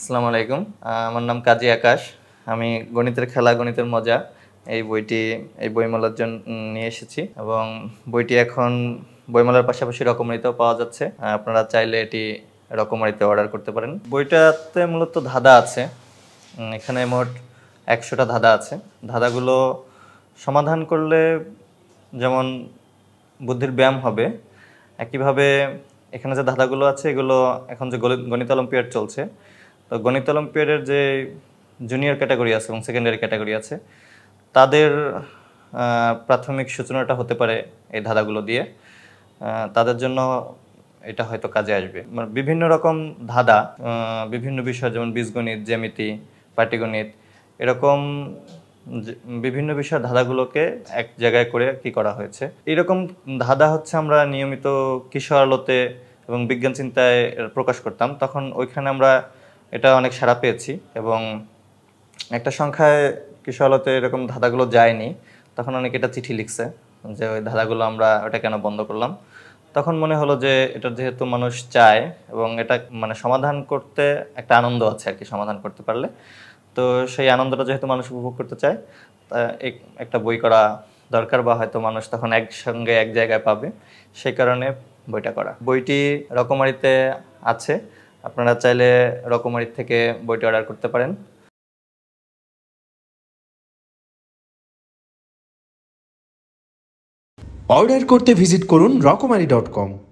আসসালামু আলাইকুম আমার নাম কাজী আকাশ আমি গণিতের খেলা গণিতের মজা এই বইটি এই বইমেলার জন্য নিয়ে এসেছি এবং বইটি এখন বইমেলার পাশাপাশি রকমারিতেও পাওয়া যাচ্ছে আপনারা চাইলে এটি রকমারিতে অর্ডার করতে পারেন বইটাতে মূলত ধাঁধা আছে এখানে মোট একশোটা ধাঁধা আছে ধাঁধাগুলো সমাধান করলে যেমন বুদ্ধির ব্যায়াম হবে একইভাবে এখানে যে ধাঁধাগুলো আছে এগুলো এখন যে গণিত অলিম্পিয়াড চলছে তো গণিত অলিম্পিয়াডের যে জুনিয়র ক্যাটাগরি আছে এবং সেকেন্ডারি ক্যাটাগরি আছে তাদের প্রাথমিক সূচনাটা হতে পারে এই ধাঁধাগুলো দিয়ে তাদের জন্য এটা হয়তো কাজে আসবে মানে বিভিন্ন রকম ধাঁধা বিভিন্ন বিষয় যেমন বীজগণিত জ্যামিতি পাটিগণিত এরকম বিভিন্ন বিষয় ধাঁধাগুলোকে এক জায়গায় করে কি করা হয়েছে এরকম ধাঁধা হচ্ছে আমরা নিয়মিত কিশোর আলোতে এবং বিজ্ঞান চিন্তায় প্রকাশ করতাম তখন ওইখানে আমরা এটা অনেক সারা পেয়েছি এবং একটা সংখ্যায় আলোতে এরকম ধাঁধাগুলো যায়নি তখন অনেকে এটা চিঠি লিখছে যে ওই ধাঁধাগুলো আমরা ওটা কেন বন্ধ করলাম তখন মনে হলো যে এটা যেহেতু মানুষ চায় এবং এটা মানে সমাধান করতে একটা আনন্দ আছে আর কি সমাধান করতে পারলে তো সেই আনন্দটা যেহেতু মানুষ উপভোগ করতে চায় একটা বই করা দরকার বা হয়তো মানুষ তখন একসঙ্গে এক জায়গায় পাবে সেই কারণে বইটা করা বইটি রকমারিতে আছে আপনারা চাইলে রকমারির থেকে বইটি অর্ডার করতে পারেন অর্ডার করতে ভিজিট করুন রকমারি ডট কম